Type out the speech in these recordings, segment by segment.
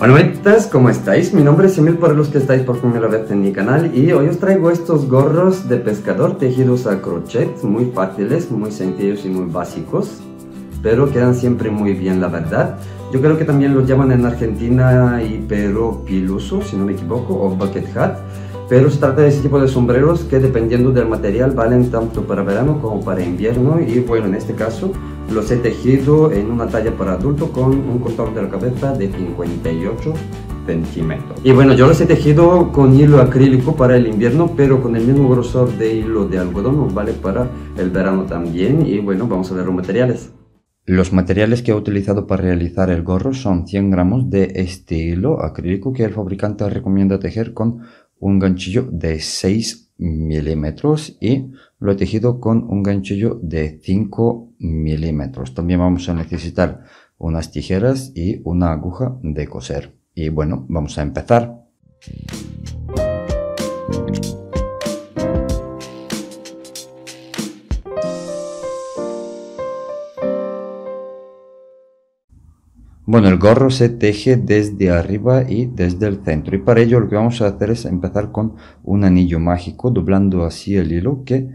Hola bonitas, ¿cómo estáis? Mi nombre es Emil para los que estáis por primera vez en mi canal y hoy os traigo estos gorros de pescador tejidos a crochet, muy fáciles, muy sencillos y muy básicos, pero quedan siempre muy bien la verdad. Yo creo que también los llaman en Argentina y Perú piluso, si no me equivoco, o bucket hat, pero se trata de ese tipo de sombreros que dependiendo del material valen tanto para verano como para invierno y bueno, en este caso los he tejido en una talla para adulto con un contorno de la cabeza de 58 centímetros. Y bueno, yo los he tejido con hilo acrílico para el invierno, pero con el mismo grosor de hilo de algodón nos vale para el verano también. Y bueno, vamos a ver los materiales. Los materiales que he utilizado para realizar el gorro son 100 gramos de este hilo acrílico que el fabricante recomienda tejer con un ganchillo de 6 milímetros y lo he tejido con un ganchillo de 5 milímetros. También vamos a necesitar unas tijeras y una aguja de coser. Y bueno, vamos a empezar. Bueno, el gorro se teje desde arriba y desde el centro y para ello lo que vamos a hacer es empezar con un anillo mágico doblando así el hilo que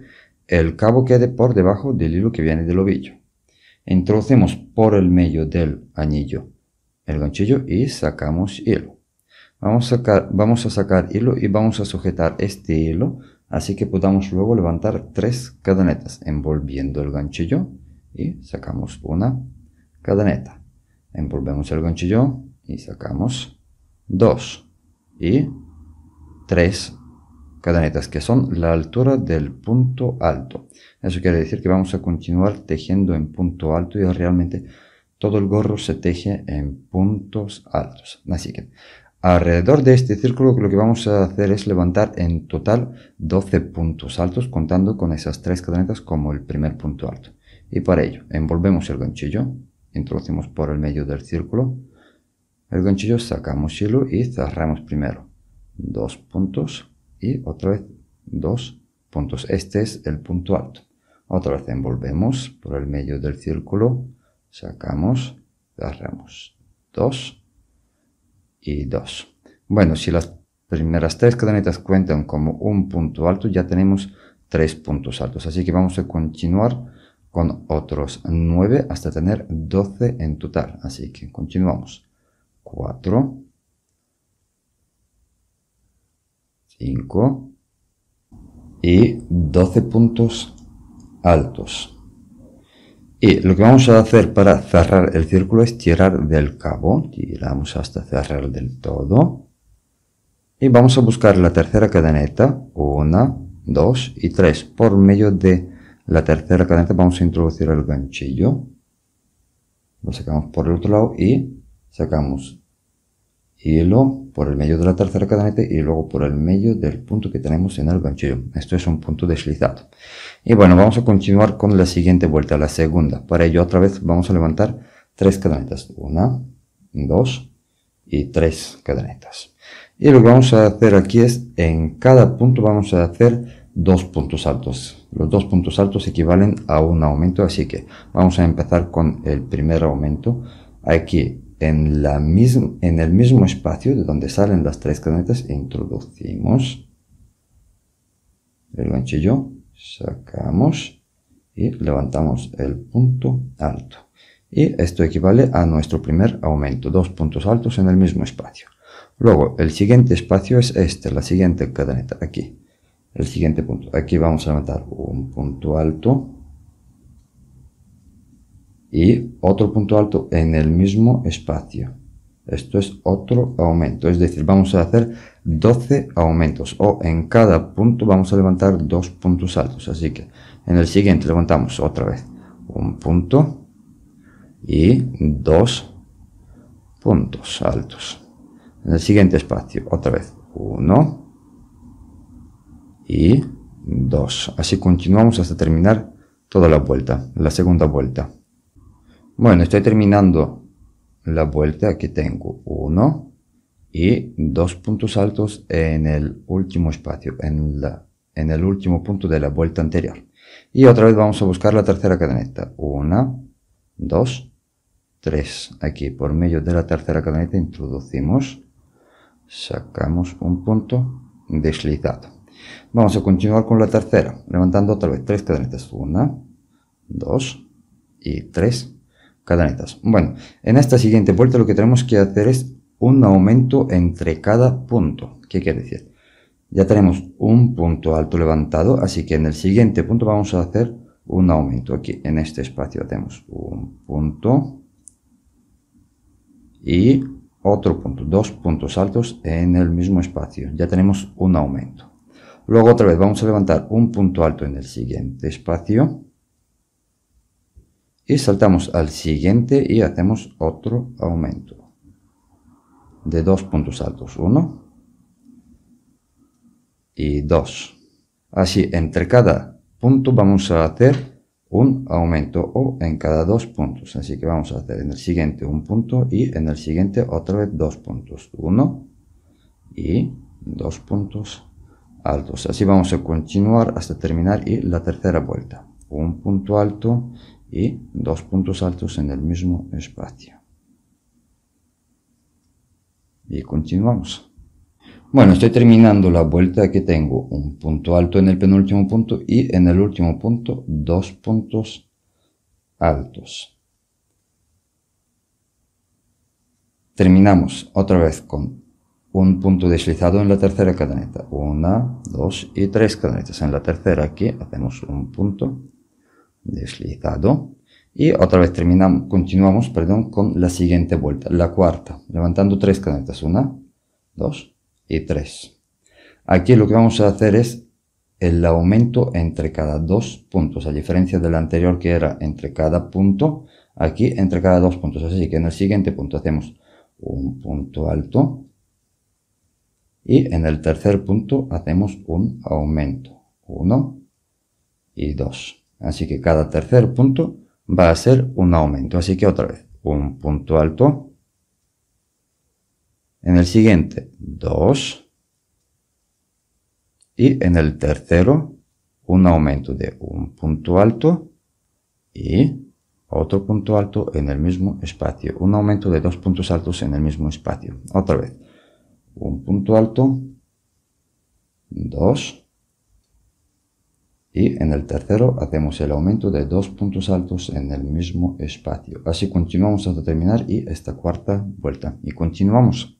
el cabo quede por debajo del hilo que viene del ovillo. Introducimos por el medio del anillo el ganchillo y sacamos hilo. Vamos a, sacar, vamos a sacar hilo y vamos a sujetar este hilo así que podamos luego levantar tres cadenetas envolviendo el ganchillo y sacamos una cadeneta. Envolvemos el ganchillo y sacamos dos y tres cadenetas que son la altura del punto alto. Eso quiere decir que vamos a continuar tejiendo en punto alto y realmente todo el gorro se teje en puntos altos. Así que alrededor de este círculo lo que vamos a hacer es levantar en total 12 puntos altos contando con esas tres cadenetas como el primer punto alto. Y para ello envolvemos el ganchillo, introducimos por el medio del círculo, el ganchillo sacamos hilo y cerramos primero dos puntos y otra vez dos puntos. Este es el punto alto. Otra vez envolvemos por el medio del círculo, sacamos, agarramos Dos y dos. Bueno, si las primeras tres cadenetas cuentan como un punto alto, ya tenemos tres puntos altos. Así que vamos a continuar con otros nueve hasta tener doce en total. Así que continuamos. cuatro 5 y 12 puntos altos. Y lo que vamos a hacer para cerrar el círculo es tirar del cabo, tiramos hasta cerrar del todo. Y vamos a buscar la tercera cadeneta, 1, 2 y 3. Por medio de la tercera cadeneta vamos a introducir el ganchillo. Lo sacamos por el otro lado y sacamos y hilo por el medio de la tercera cadeneta y luego por el medio del punto que tenemos en el ganchillo. Esto es un punto deslizado. Y bueno, vamos a continuar con la siguiente vuelta, la segunda. Para ello otra vez vamos a levantar tres cadenetas. Una, dos y tres cadenetas. Y lo que vamos a hacer aquí es, en cada punto vamos a hacer dos puntos altos. Los dos puntos altos equivalen a un aumento, así que vamos a empezar con el primer aumento. Aquí en, la en el mismo espacio de donde salen las tres cadenas, introducimos el ganchillo, sacamos y levantamos el punto alto. Y esto equivale a nuestro primer aumento, dos puntos altos en el mismo espacio. Luego, el siguiente espacio es este, la siguiente cadeneta, aquí. El siguiente punto. Aquí vamos a levantar un punto alto, y otro punto alto en el mismo espacio. Esto es otro aumento, es decir, vamos a hacer 12 aumentos o en cada punto vamos a levantar dos puntos altos. Así que en el siguiente levantamos otra vez un punto y dos puntos altos. En el siguiente espacio otra vez uno y dos. Así continuamos hasta terminar toda la vuelta, la segunda vuelta. Bueno, estoy terminando la vuelta Aquí tengo. Uno y dos puntos altos en el último espacio, en, en el último punto de la vuelta anterior. Y otra vez vamos a buscar la tercera cadeneta. Una, dos, tres. Aquí por medio de la tercera cadeneta introducimos, sacamos un punto deslizado. Vamos a continuar con la tercera, levantando otra vez tres cadenetas. Una, dos y tres cadenetas Bueno, en esta siguiente vuelta lo que tenemos que hacer es un aumento entre cada punto. ¿Qué quiere decir? Ya tenemos un punto alto levantado, así que en el siguiente punto vamos a hacer un aumento. Aquí en este espacio tenemos un punto y otro punto, dos puntos altos en el mismo espacio. Ya tenemos un aumento. Luego otra vez vamos a levantar un punto alto en el siguiente espacio y saltamos al siguiente y hacemos otro aumento de dos puntos altos, uno y dos. Así, entre cada punto vamos a hacer un aumento o en cada dos puntos. Así que vamos a hacer en el siguiente un punto y en el siguiente otra vez dos puntos. Uno y dos puntos altos. Así vamos a continuar hasta terminar y la tercera vuelta. Un punto alto y dos puntos altos en el mismo espacio. Y continuamos. Bueno, estoy terminando la vuelta. que tengo un punto alto en el penúltimo punto y en el último punto dos puntos altos. Terminamos otra vez con un punto deslizado en la tercera cadeneta. Una, dos y tres cadenetas. En la tercera aquí hacemos un punto deslizado y otra vez terminamos, continuamos perdón, con la siguiente vuelta, la cuarta, levantando tres canetas, una, dos y tres. Aquí lo que vamos a hacer es el aumento entre cada dos puntos, a diferencia del anterior que era entre cada punto, aquí entre cada dos puntos, así que en el siguiente punto hacemos un punto alto y en el tercer punto hacemos un aumento, uno y dos Así que cada tercer punto va a ser un aumento. Así que otra vez, un punto alto. En el siguiente, 2. Y en el tercero, un aumento de un punto alto y otro punto alto en el mismo espacio. Un aumento de dos puntos altos en el mismo espacio. Otra vez, un punto alto, 2 y en el tercero hacemos el aumento de dos puntos altos en el mismo espacio. Así continuamos hasta terminar y esta cuarta vuelta. Y continuamos.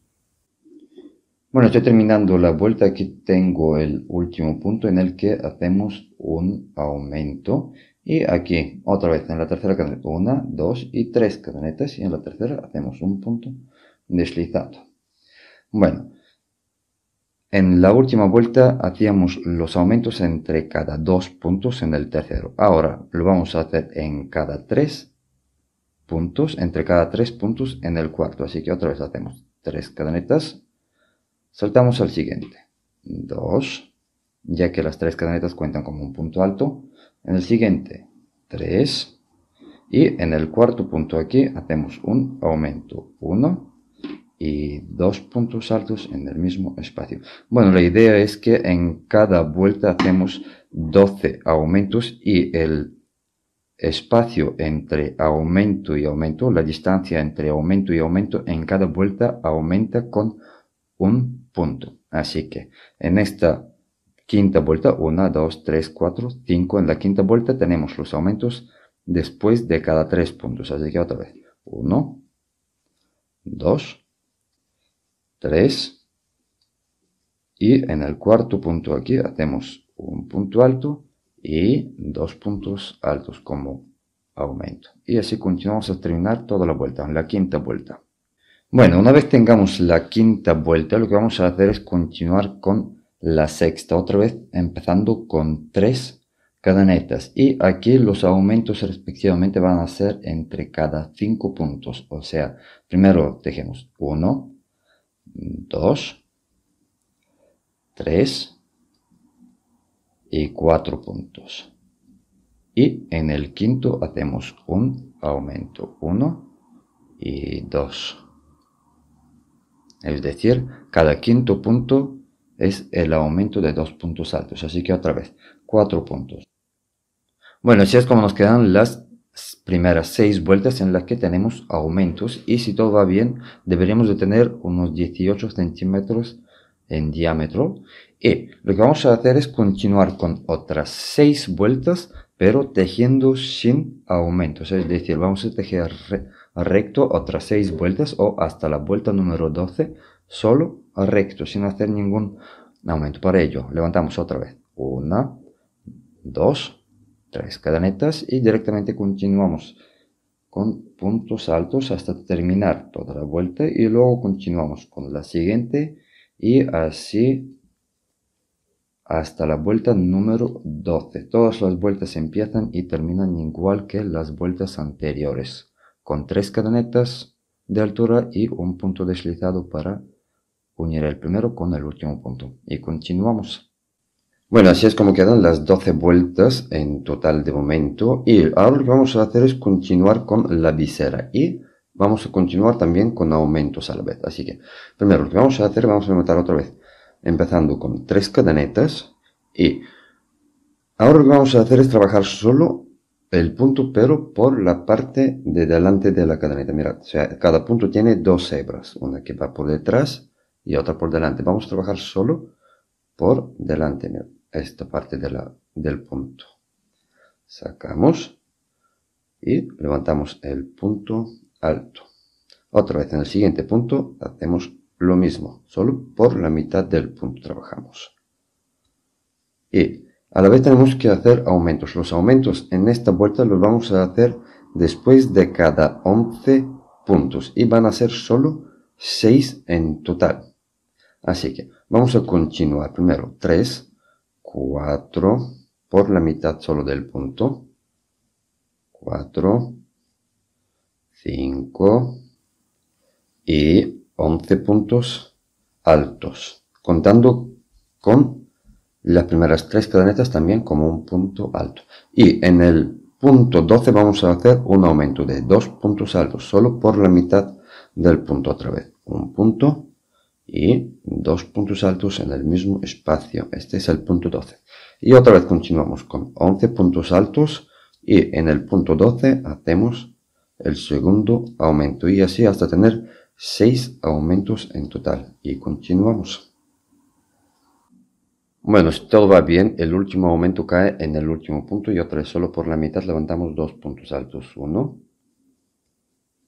Bueno, estoy terminando la vuelta. Aquí tengo el último punto en el que hacemos un aumento. Y aquí, otra vez, en la tercera cadeneta, una, dos y tres cadenetas. Y en la tercera hacemos un punto deslizado. Bueno, en la última vuelta hacíamos los aumentos entre cada dos puntos en el tercero. Ahora lo vamos a hacer en cada tres puntos, entre cada tres puntos en el cuarto. Así que otra vez hacemos tres cadenetas. Saltamos al siguiente. Dos, ya que las tres cadenetas cuentan como un punto alto. En el siguiente, tres. Y en el cuarto punto aquí hacemos un aumento. Uno, y dos puntos altos en el mismo espacio. Bueno, la idea es que en cada vuelta hacemos 12 aumentos y el espacio entre aumento y aumento, la distancia entre aumento y aumento en cada vuelta aumenta con un punto. Así que en esta quinta vuelta, 1, 2, 3, 4, 5, en la quinta vuelta tenemos los aumentos después de cada tres puntos. Así que otra vez, 1, 2, 3 y en el cuarto punto aquí hacemos un punto alto y dos puntos altos como aumento y así continuamos a terminar toda la vuelta, la quinta vuelta. Bueno, una vez tengamos la quinta vuelta, lo que vamos a hacer es continuar con la sexta, otra vez empezando con tres cadenetas. Y aquí los aumentos respectivamente van a ser entre cada cinco puntos. O sea, primero tejemos uno 2, 3 y 4 puntos. Y en el quinto hacemos un aumento 1 y 2. Es decir, cada quinto punto es el aumento de dos puntos altos. Así que otra vez, cuatro puntos. Bueno, así es como nos quedan las primeras seis vueltas en las que tenemos aumentos y si todo va bien deberíamos de tener unos 18 centímetros en diámetro y lo que vamos a hacer es continuar con otras seis vueltas pero tejiendo sin aumentos es decir vamos a tejer recto otras seis vueltas o hasta la vuelta número 12 solo recto sin hacer ningún aumento para ello levantamos otra vez una dos tres cadenetas y directamente continuamos con puntos altos hasta terminar toda la vuelta y luego continuamos con la siguiente y así hasta la vuelta número 12. Todas las vueltas empiezan y terminan igual que las vueltas anteriores, con tres cadenetas de altura y un punto deslizado para unir el primero con el último punto. Y continuamos. Bueno, así es como quedan las 12 vueltas en total de momento. Y ahora lo que vamos a hacer es continuar con la visera. Y vamos a continuar también con aumentos a la vez. Así que, primero lo que vamos a hacer, vamos a aumentar otra vez. Empezando con tres cadenetas. Y ahora lo que vamos a hacer es trabajar solo el punto, pero por la parte de delante de la cadeneta. Mirad, o sea, cada punto tiene dos hebras. Una que va por detrás y otra por delante. Vamos a trabajar solo por delante esta parte de la, del punto. Sacamos y levantamos el punto alto. Otra vez en el siguiente punto hacemos lo mismo, solo por la mitad del punto trabajamos. Y a la vez tenemos que hacer aumentos. Los aumentos en esta vuelta los vamos a hacer después de cada 11 puntos y van a ser solo 6 en total. Así que vamos a continuar primero 3, 4 por la mitad solo del punto 4 5 y 11 puntos altos contando con las primeras tres cadenetas también como un punto alto y en el punto 12 vamos a hacer un aumento de dos puntos altos solo por la mitad del punto otra vez un punto y dos puntos altos en el mismo espacio. Este es el punto 12. Y otra vez continuamos con 11 puntos altos y en el punto 12 hacemos el segundo aumento y así hasta tener 6 aumentos en total. Y continuamos. Bueno, si todo va bien, el último aumento cae en el último punto y otra vez solo por la mitad levantamos dos puntos altos. Uno,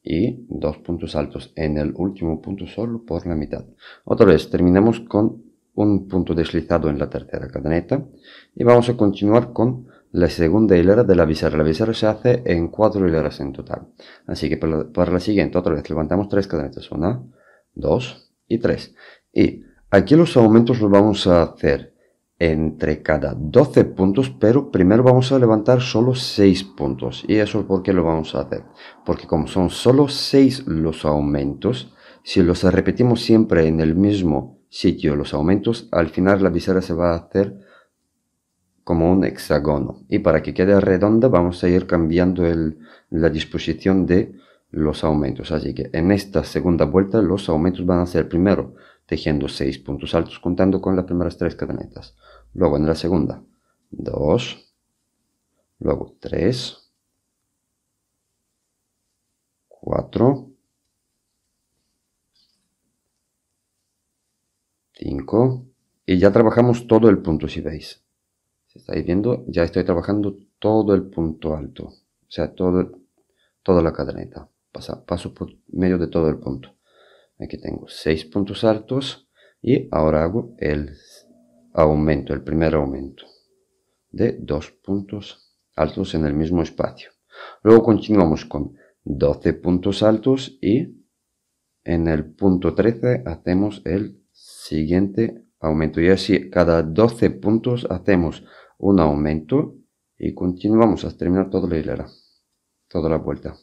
y dos puntos altos en el último punto solo por la mitad. Otra vez terminamos con un punto deslizado en la tercera cadeneta y vamos a continuar con la segunda hilera de la visera. La visera se hace en cuatro hileras en total. Así que para la, siguiente, otra vez, levantamos tres cadenetas. Una, dos y tres. Y aquí los aumentos los vamos a hacer entre cada 12 puntos, pero primero vamos a levantar solo 6 puntos. ¿Y eso es porque lo vamos a hacer? Porque como son solo 6 los aumentos, si los repetimos siempre en el mismo sitio, los aumentos, al final la visera se va a hacer como un hexágono. Y para que quede redonda vamos a ir cambiando la disposición de los aumentos. Así que en esta segunda vuelta los aumentos van a ser primero tejiendo 6 puntos altos contando con las primeras 3 cadenetas. Luego en la segunda, 2, luego 3, 4, 5 y ya trabajamos todo el punto, si veis. Si estáis viendo, ya estoy trabajando todo el punto alto, o sea, todo, toda la cadeneta. Paso, paso por medio de todo el punto. Aquí tengo seis puntos altos y ahora hago el aumento, el primer aumento de dos puntos altos en el mismo espacio. Luego continuamos con 12 puntos altos y en el punto 13 hacemos el siguiente aumento. Y así cada 12 puntos hacemos un aumento y continuamos hasta terminar toda la hilera, toda la vuelta.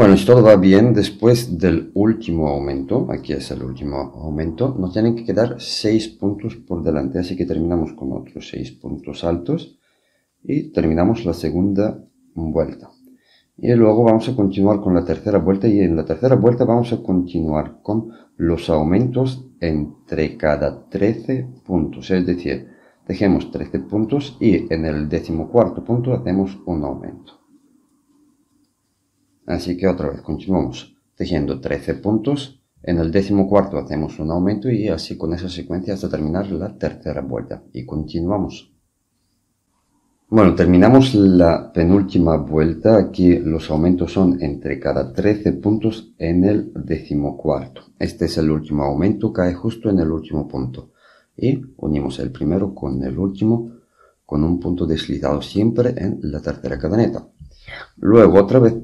Bueno, si todo va bien, después del último aumento, aquí es el último aumento, nos tienen que quedar 6 puntos por delante, así que terminamos con otros 6 puntos altos y terminamos la segunda vuelta. Y luego vamos a continuar con la tercera vuelta y en la tercera vuelta vamos a continuar con los aumentos entre cada 13 puntos, es decir, dejemos 13 puntos y en el decimocuarto punto hacemos un aumento. Así que otra vez continuamos tejiendo 13 puntos. En el décimo cuarto hacemos un aumento y así con esa secuencia hasta terminar la tercera vuelta. Y continuamos. Bueno, terminamos la penúltima vuelta. Aquí los aumentos son entre cada 13 puntos en el décimo cuarto. Este es el último aumento, cae justo en el último punto. Y unimos el primero con el último con un punto deslizado siempre en la tercera cadeneta. Luego otra vez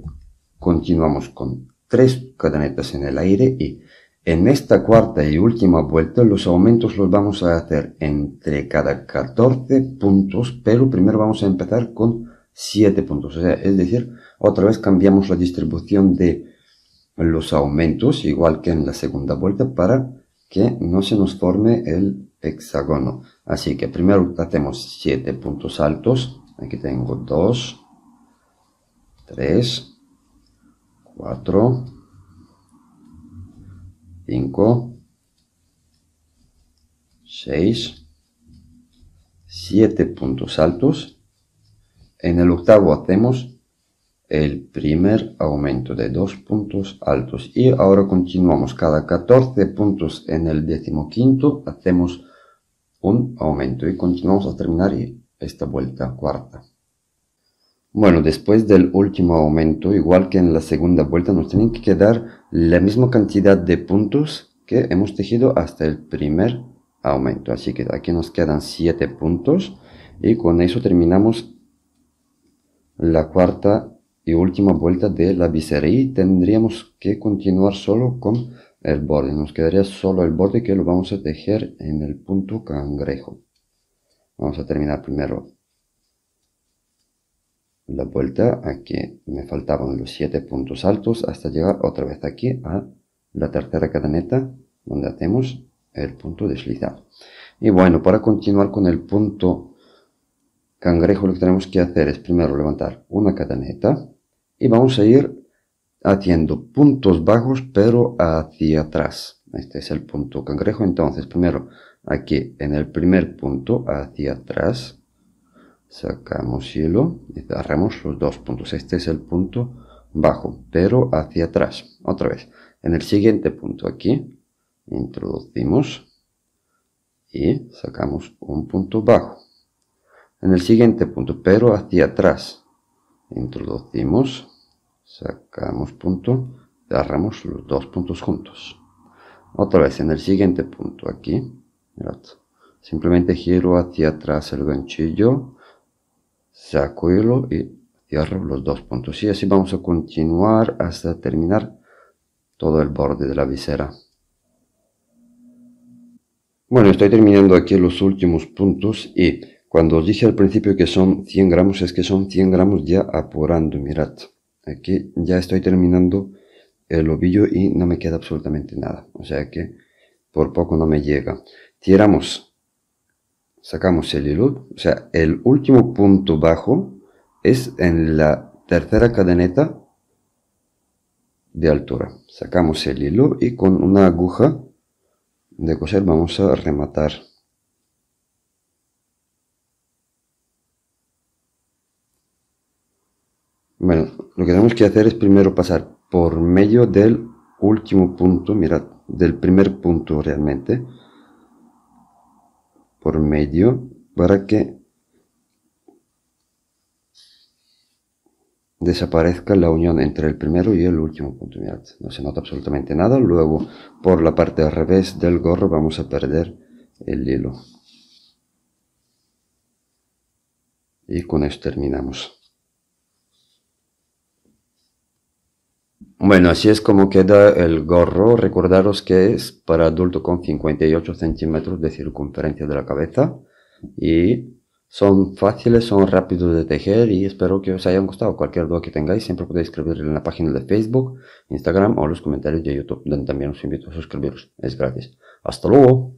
Continuamos con tres cadenetas en el aire y en esta cuarta y última vuelta los aumentos los vamos a hacer entre cada 14 puntos, pero primero vamos a empezar con 7 puntos. O sea, es decir, otra vez cambiamos la distribución de los aumentos, igual que en la segunda vuelta, para que no se nos forme el hexágono. Así que primero hacemos 7 puntos altos. Aquí tengo 2, 3, 4, 5, 6, 7 puntos altos. En el octavo hacemos el primer aumento de 2 puntos altos y ahora continuamos cada 14 puntos en el decimoquinto hacemos un aumento y continuamos a terminar esta vuelta cuarta bueno, después del último aumento, igual que en la segunda vuelta, nos tienen que quedar la misma cantidad de puntos que hemos tejido hasta el primer aumento. Así que aquí nos quedan 7 puntos y con eso terminamos la cuarta y última vuelta de la visera y tendríamos que continuar solo con el borde. Nos quedaría solo el borde que lo vamos a tejer en el punto cangrejo. Vamos a terminar primero la vuelta a que me faltaban los siete puntos altos hasta llegar otra vez aquí a la tercera cadeneta donde hacemos el punto deslizado y bueno para continuar con el punto cangrejo lo que tenemos que hacer es primero levantar una cadeneta y vamos a ir haciendo puntos bajos pero hacia atrás este es el punto cangrejo entonces primero aquí en el primer punto hacia atrás sacamos hielo y agarramos los dos puntos este es el punto bajo pero hacia atrás otra vez en el siguiente punto aquí introducimos y sacamos un punto bajo en el siguiente punto pero hacia atrás introducimos sacamos punto agarramos los dos puntos juntos otra vez en el siguiente punto aquí simplemente giro hacia atrás el ganchillo saco hilo y cierro los dos puntos y así vamos a continuar hasta terminar todo el borde de la visera bueno estoy terminando aquí los últimos puntos y cuando os dije al principio que son 100 gramos es que son 100 gramos ya apurando mirad aquí ya estoy terminando el ovillo y no me queda absolutamente nada o sea que por poco no me llega tiramos sacamos el hilo, o sea, el último punto bajo es en la tercera cadeneta de altura. Sacamos el hilo y con una aguja de coser vamos a rematar. Bueno, lo que tenemos que hacer es primero pasar por medio del último punto, mirad, del primer punto realmente, por medio para que desaparezca la unión entre el primero y el último punto. no se nota absolutamente nada. Luego, por la parte al revés del gorro, vamos a perder el hilo. Y con esto terminamos. Bueno, así es como queda el gorro. Recordaros que es para adulto con 58 centímetros de circunferencia de la cabeza y son fáciles, son rápidos de tejer y espero que os hayan gustado. Cualquier duda que tengáis siempre podéis escribir en la página de Facebook, Instagram o los comentarios de YouTube, también os invito a suscribiros. Es gratis. Hasta luego.